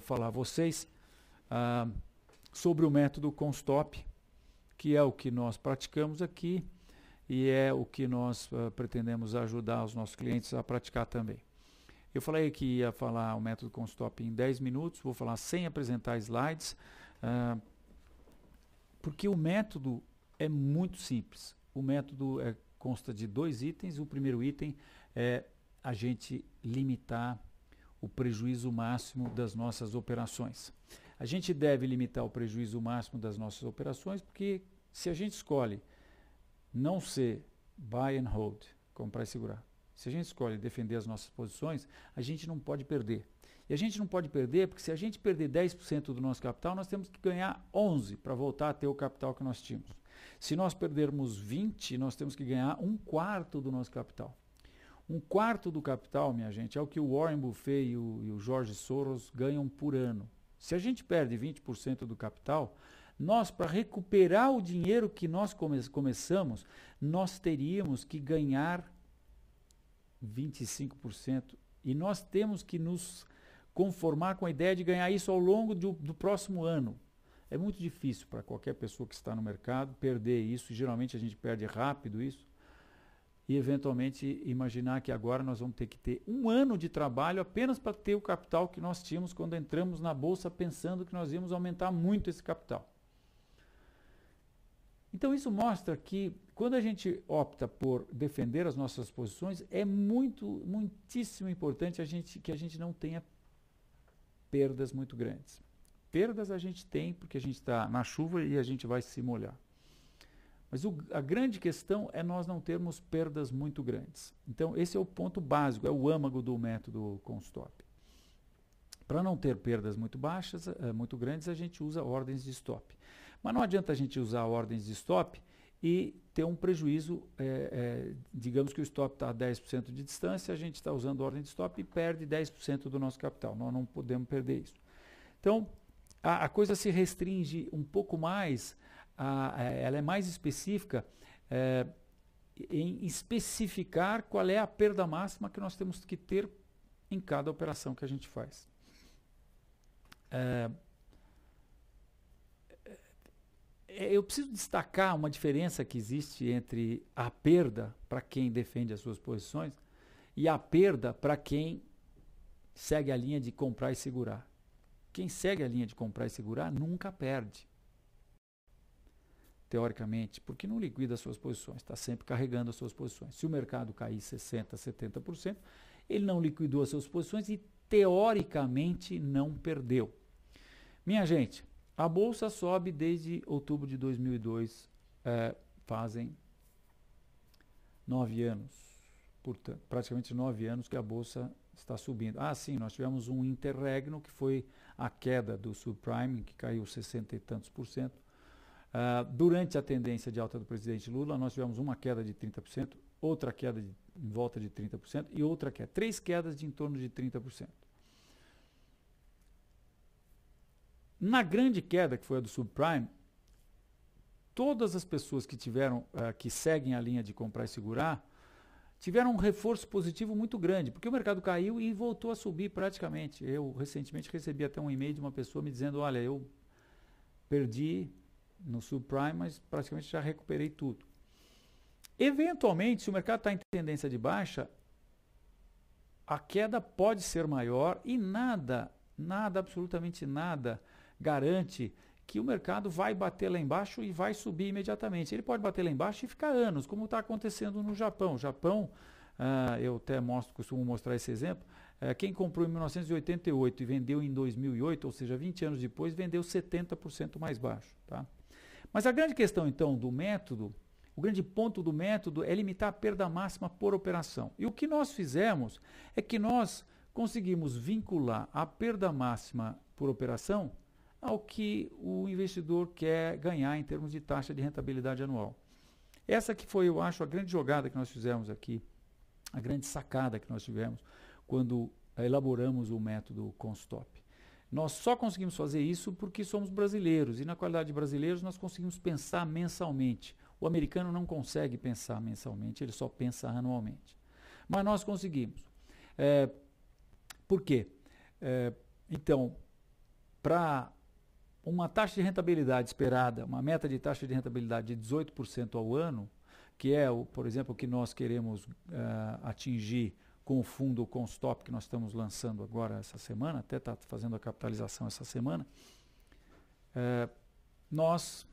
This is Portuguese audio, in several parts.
falar a vocês ah, sobre o método Constop, que é o que nós praticamos aqui e é o que nós ah, pretendemos ajudar os nossos clientes a praticar também. Eu falei que ia falar o método Constop em 10 minutos, vou falar sem apresentar slides, ah, porque o método é muito simples. O método é, consta de dois itens. O primeiro item é a gente limitar o prejuízo máximo das nossas operações. A gente deve limitar o prejuízo máximo das nossas operações, porque se a gente escolhe não ser buy and hold, comprar e segurar, se a gente escolhe defender as nossas posições, a gente não pode perder. E a gente não pode perder porque se a gente perder 10% do nosso capital, nós temos que ganhar 11 para voltar a ter o capital que nós tínhamos. Se nós perdermos 20, nós temos que ganhar um quarto do nosso capital. Um quarto do capital, minha gente, é o que o Warren Buffet e o, e o Jorge Soros ganham por ano. Se a gente perde 20% do capital, nós, para recuperar o dinheiro que nós come começamos, nós teríamos que ganhar 25%. E nós temos que nos conformar com a ideia de ganhar isso ao longo do, do próximo ano. É muito difícil para qualquer pessoa que está no mercado perder isso, e geralmente a gente perde rápido isso e eventualmente imaginar que agora nós vamos ter que ter um ano de trabalho apenas para ter o capital que nós tínhamos quando entramos na bolsa pensando que nós íamos aumentar muito esse capital. Então isso mostra que quando a gente opta por defender as nossas posições, é muito, muitíssimo importante a gente, que a gente não tenha perdas muito grandes. Perdas a gente tem porque a gente está na chuva e a gente vai se molhar. Mas o, a grande questão é nós não termos perdas muito grandes. Então, esse é o ponto básico, é o âmago do método com stop. Para não ter perdas muito baixas, eh, muito grandes, a gente usa ordens de stop. Mas não adianta a gente usar ordens de stop e ter um prejuízo, é, é, digamos que o stop está a 10% de distância, a gente está usando ordem de stop e perde 10% do nosso capital. Nós não podemos perder isso. Então, a, a coisa se restringe um pouco mais a, é, ela é mais específica é, em especificar qual é a perda máxima que nós temos que ter em cada operação que a gente faz. É, é, eu preciso destacar uma diferença que existe entre a perda para quem defende as suas posições e a perda para quem segue a linha de comprar e segurar. Quem segue a linha de comprar e segurar nunca perde teoricamente, porque não liquida as suas posições, está sempre carregando as suas posições. Se o mercado cair 60%, 70%, ele não liquidou as suas posições e teoricamente não perdeu. Minha gente, a bolsa sobe desde outubro de 2002, é, eh, fazem nove anos, portanto, praticamente nove anos que a bolsa está subindo. Ah, sim, nós tivemos um interregno que foi a queda do subprime, que caiu 60 e tantos por cento Uh, durante a tendência de alta do presidente Lula, nós tivemos uma queda de 30%, outra queda de, em volta de 30% e outra queda. Três quedas de em torno de 30%. Na grande queda, que foi a do subprime, todas as pessoas que tiveram, uh, que seguem a linha de comprar e segurar, tiveram um reforço positivo muito grande, porque o mercado caiu e voltou a subir praticamente. Eu recentemente recebi até um e-mail de uma pessoa me dizendo: Olha, eu perdi no subprime, mas praticamente já recuperei tudo. Eventualmente, se o mercado está em tendência de baixa, a queda pode ser maior e nada, nada, absolutamente nada, garante que o mercado vai bater lá embaixo e vai subir imediatamente. Ele pode bater lá embaixo e ficar anos, como está acontecendo no Japão. O Japão, uh, eu até mostro, costumo mostrar esse exemplo, uh, quem comprou em 1988 e vendeu em 2008, ou seja, 20 anos depois, vendeu 70% mais baixo. Tá? Mas a grande questão, então, do método, o grande ponto do método é limitar a perda máxima por operação. E o que nós fizemos é que nós conseguimos vincular a perda máxima por operação ao que o investidor quer ganhar em termos de taxa de rentabilidade anual. Essa que foi, eu acho, a grande jogada que nós fizemos aqui, a grande sacada que nós tivemos quando elaboramos o método Constop. Nós só conseguimos fazer isso porque somos brasileiros e, na qualidade de brasileiros, nós conseguimos pensar mensalmente. O americano não consegue pensar mensalmente, ele só pensa anualmente. Mas nós conseguimos. É, por quê? É, então, para uma taxa de rentabilidade esperada, uma meta de taxa de rentabilidade de 18% ao ano, que é, o, por exemplo, o que nós queremos uh, atingir com o fundo com o stop que nós estamos lançando agora essa semana, até está fazendo a capitalização essa semana, é, nós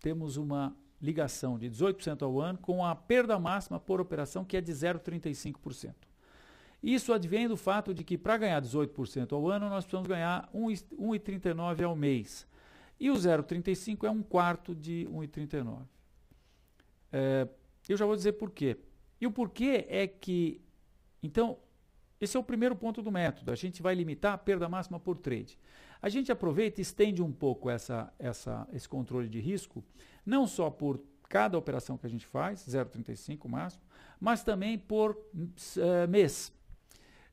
temos uma ligação de 18% ao ano com a perda máxima por operação que é de 0,35%. Isso advém do fato de que para ganhar 18% ao ano nós precisamos ganhar 1,39 ao mês. E o 0,35 é um quarto de 1,39. É, eu já vou dizer por quê. E o porquê é que. Então, esse é o primeiro ponto do método. A gente vai limitar a perda máxima por trade. A gente aproveita e estende um pouco essa, essa, esse controle de risco, não só por cada operação que a gente faz, 0,35 máximo, mas também por uh, mês.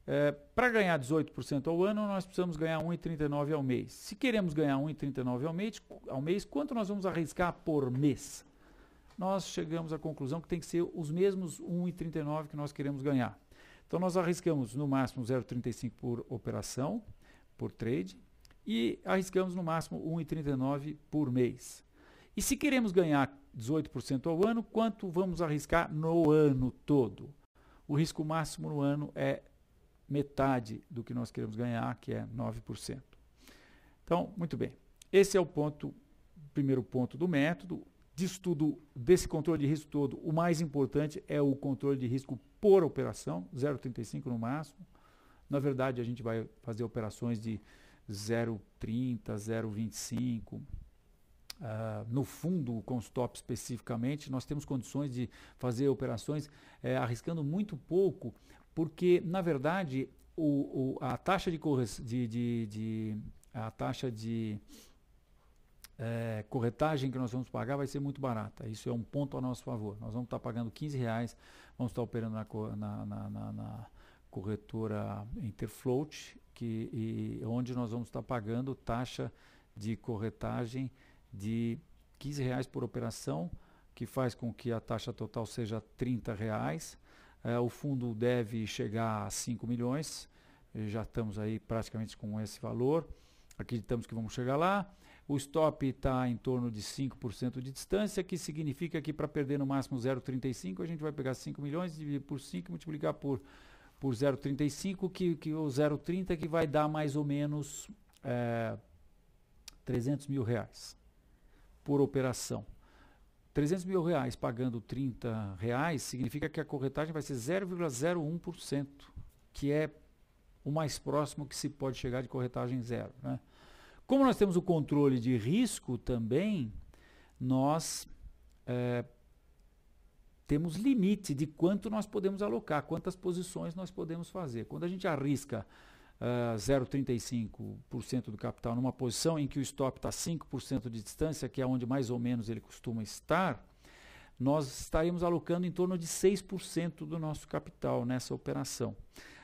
Eh, para ganhar 18% ao ano, nós precisamos ganhar 1,39 ao mês. Se queremos ganhar 1,39 ao mês, ao mês, quanto nós vamos arriscar por mês? nós chegamos à conclusão que tem que ser os mesmos 1,39 que nós queremos ganhar. Então nós arriscamos no máximo 0,35 por operação, por trade, e arriscamos no máximo 1,39 por mês. E se queremos ganhar 18% ao ano, quanto vamos arriscar no ano todo? O risco máximo no ano é metade do que nós queremos ganhar, que é 9%. Então, muito bem. Esse é o ponto, primeiro ponto do método disso tudo, desse controle de risco todo, o mais importante é o controle de risco por operação, 0,35 no máximo. Na verdade, a gente vai fazer operações de 0,30, 0,25. Uh, no fundo, com os tops especificamente, nós temos condições de fazer operações eh, arriscando muito pouco, porque, na verdade, o, o, a taxa de, de, de, de a taxa de é, corretagem que nós vamos pagar vai ser muito barata. Isso é um ponto a nosso favor. Nós vamos estar pagando 15 reais, vamos estar operando na, na, na, na, corretora Interfloat, que, e, onde nós vamos estar pagando taxa de corretagem de 15 reais por operação, que faz com que a taxa total seja 30 reais. É, o fundo deve chegar a 5 milhões, já estamos aí praticamente com esse valor. Acreditamos que vamos chegar lá. O stop está em torno de 5% de distância, que significa que para perder no máximo 0,35, a gente vai pegar 5 milhões, dividir por 5 e multiplicar por, por 0,35, que, que, ou 0,30, que vai dar mais ou menos é, 300 mil reais por operação. 300 mil reais pagando 30 reais significa que a corretagem vai ser 0,01%, que é o mais próximo que se pode chegar de corretagem zero. Né? Como nós temos o controle de risco também, nós é, temos limite de quanto nós podemos alocar, quantas posições nós podemos fazer. Quando a gente arrisca é, uh, 0,35% do capital numa posição em que o stop está 5% de distância, que é onde mais ou menos ele costuma estar, nós estaremos alocando em torno de 6% do nosso capital nessa operação.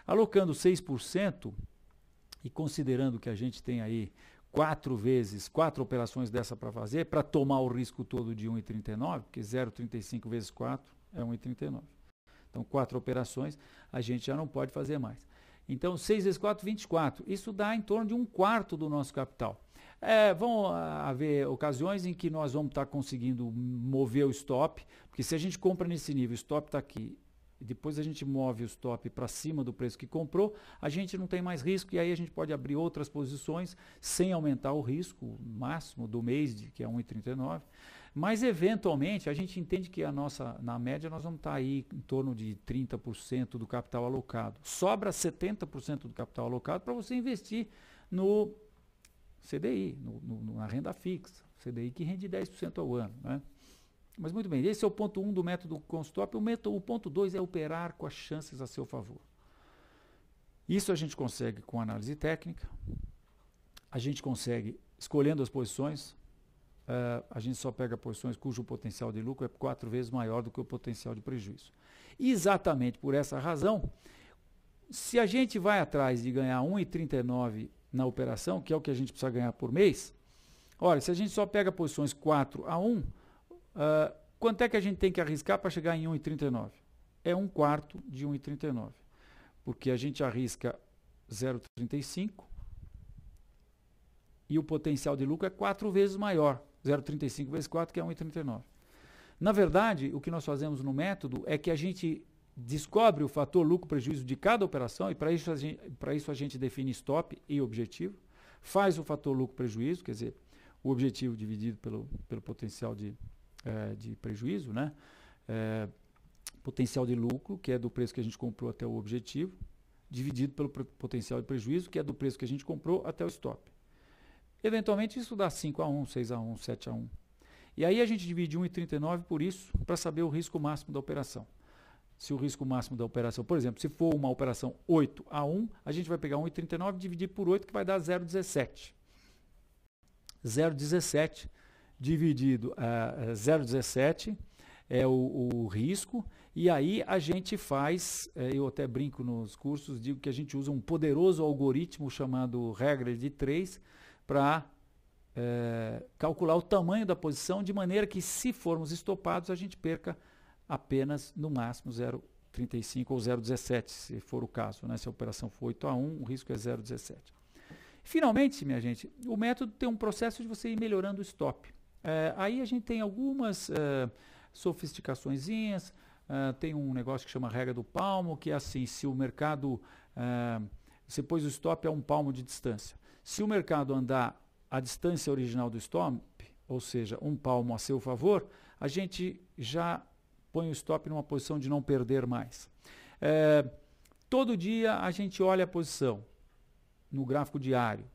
Alocando 6% e considerando que a gente tem aí quatro vezes, quatro operações dessa para fazer, para tomar o risco todo de 1,39, porque 0,35 vezes 4 é 1,39. Então, quatro operações, a gente já não pode fazer mais. Então, 6 vezes 4, 24. Isso dá em torno de um quarto do nosso capital. É, vão ah, haver ocasiões em que nós vamos estar tá conseguindo mover o stop, porque se a gente compra nesse nível, o stop está aqui e depois a gente move o stop para cima do preço que comprou, a gente não tem mais risco e aí a gente pode abrir outras posições sem aumentar o risco máximo do mês, de, que é 1,39. Mas eventualmente a gente entende que a nossa, na média, nós vamos estar tá aí em torno de 30% do capital alocado. Sobra 70% do capital alocado para você investir no CDI, no, no, na renda fixa. CDI que rende 10% ao ano. Né? Mas muito bem, esse é o ponto 1 um do método Constop. O, método, o ponto 2 é operar com as chances a seu favor. Isso a gente consegue com análise técnica, a gente consegue escolhendo as posições. Uh, a gente só pega posições cujo potencial de lucro é quatro vezes maior do que o potencial de prejuízo. E exatamente por essa razão, se a gente vai atrás de ganhar 1,39 na operação, que é o que a gente precisa ganhar por mês, olha, se a gente só pega posições 4 a 1, Uh, quanto é que a gente tem que arriscar para chegar em 1,39? É um quarto de 1,39. Porque a gente arrisca 0,35 e o potencial de lucro é quatro vezes maior. 0,35 vezes 4, que é 1,39. Na verdade, o que nós fazemos no método é que a gente descobre o fator lucro-prejuízo de cada operação, e para isso, a gente, isso a gente define stop e objetivo, faz o fator lucro-prejuízo, quer dizer, o objetivo dividido pelo, pelo potencial de, é, de prejuízo, né? É, potencial de lucro, que é do preço que a gente comprou até o objetivo, dividido pelo potencial de prejuízo, que é do preço que a gente comprou até o stop. Eventualmente isso dá 5 a 1, 6 a 1, 7 a 1. E aí a gente divide 1,39 por isso, para saber o risco máximo da operação. Se o risco máximo da operação, por exemplo, se for uma operação 8 a 1, a gente vai pegar 1,39 e dividir por 8, que vai dar 0,17. 0,17 dividido uh, eh, 0,17 eh, é o, o, risco, e aí a gente faz, eh, eu até brinco nos cursos, digo que a gente usa um poderoso algoritmo chamado regra de 3 para é, calcular o tamanho da posição, de maneira que se formos estopados, a gente perca apenas no máximo 0,35 ou 0,17, se for o caso. Né? Se a operação for 8 a 1, o risco é 0,17. Finalmente, minha gente, o método tem um processo de você ir melhorando o stop. É, aí a gente tem algumas é, sofisticaçõezinhas, é, tem um negócio que chama regra do palmo, que é assim, se o mercado, é, você pôs o stop a é um palmo de distância. Se o mercado andar a distância original do stop, ou seja, um palmo a seu favor, a gente já põe o stop numa posição de não perder mais. É, todo dia a gente olha a posição no gráfico diário.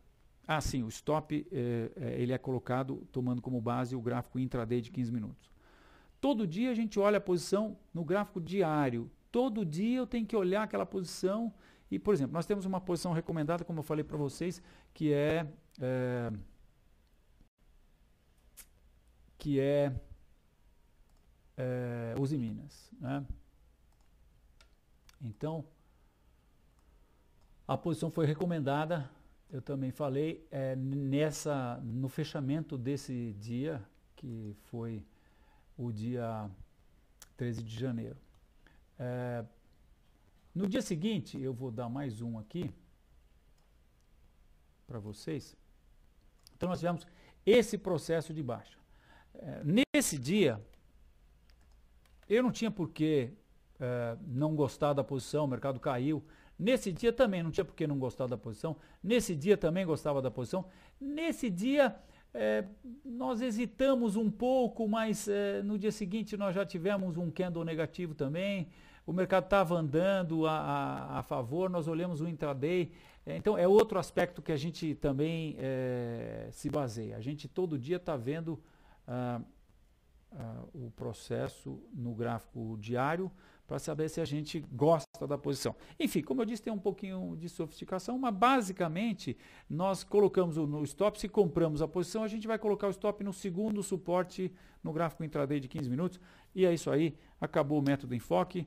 Ah, sim, o stop é, é, ele é colocado tomando como base o gráfico intraday de 15 minutos. Todo dia a gente olha a posição no gráfico diário. Todo dia eu tenho que olhar aquela posição. E, por exemplo, nós temos uma posição recomendada, como eu falei para vocês, que é, é que é, é Uzi Minas. Né? Então, a posição foi recomendada eu também falei é, nessa no fechamento desse dia que foi o dia 13 de janeiro. É, no dia seguinte eu vou dar mais um aqui para vocês. Então nós tivemos esse processo de baixa. É, nesse dia eu não tinha por que é, não gostar da posição, o mercado caiu, Nesse dia também não tinha por que não gostar da posição. Nesse dia também gostava da posição. Nesse dia é, nós hesitamos um pouco, mas é, no dia seguinte nós já tivemos um candle negativo também. O mercado estava andando a, a, a, favor, nós olhamos o intraday. É, então é outro aspecto que a gente também é, se baseia. A gente todo dia está vendo. Ah, ah, o processo no gráfico diário, para saber se a gente gosta da posição. Enfim, como eu disse, tem um pouquinho de sofisticação, mas basicamente nós colocamos o, no stop, se compramos a posição, a gente vai colocar o stop no segundo suporte no gráfico intraday de 15 minutos. E é isso aí, acabou o método enfoque.